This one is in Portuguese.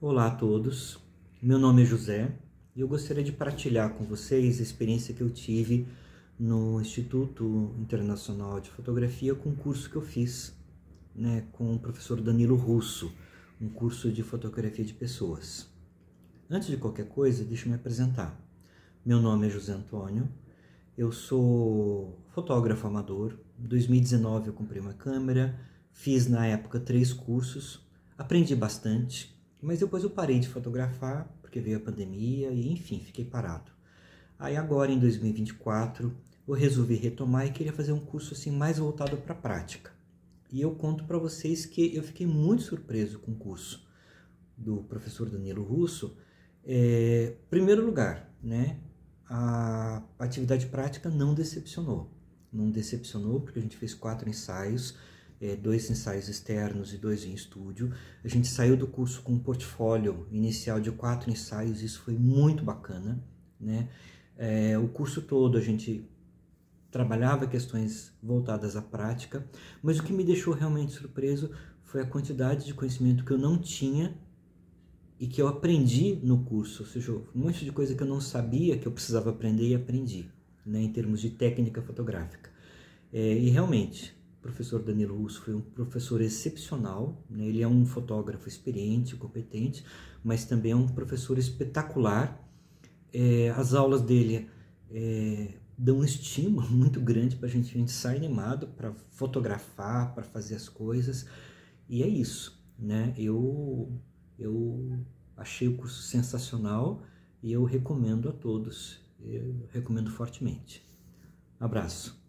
Olá a todos, meu nome é José e eu gostaria de partilhar com vocês a experiência que eu tive no Instituto Internacional de Fotografia com um curso que eu fiz né, com o professor Danilo Russo, um curso de fotografia de pessoas. Antes de qualquer coisa, deixa eu me apresentar. Meu nome é José Antônio, eu sou fotógrafo amador. Em 2019 eu comprei uma câmera, fiz na época três cursos, aprendi bastante mas depois eu parei de fotografar, porque veio a pandemia e enfim, fiquei parado. Aí agora em 2024 eu resolvi retomar e queria fazer um curso assim mais voltado para a prática. E eu conto para vocês que eu fiquei muito surpreso com o curso do professor Danilo Russo. É, primeiro lugar, né, a atividade prática não decepcionou. Não decepcionou porque a gente fez quatro ensaios, é, dois ensaios externos e dois em estúdio. A gente saiu do curso com um portfólio inicial de quatro ensaios, isso foi muito bacana. Né? É, o curso todo a gente trabalhava questões voltadas à prática, mas o que me deixou realmente surpreso foi a quantidade de conhecimento que eu não tinha e que eu aprendi no curso, ou seja, um monte de coisa que eu não sabia que eu precisava aprender e aprendi, né, em termos de técnica fotográfica. É, e realmente, professor Danilo Russo foi um professor excepcional, né? ele é um fotógrafo experiente, competente, mas também é um professor espetacular. É, as aulas dele é, dão um estímulo muito grande para a gente, a gente animado para fotografar, para fazer as coisas, e é isso. Né? Eu, eu achei o curso sensacional e eu recomendo a todos, eu recomendo fortemente. Abraço.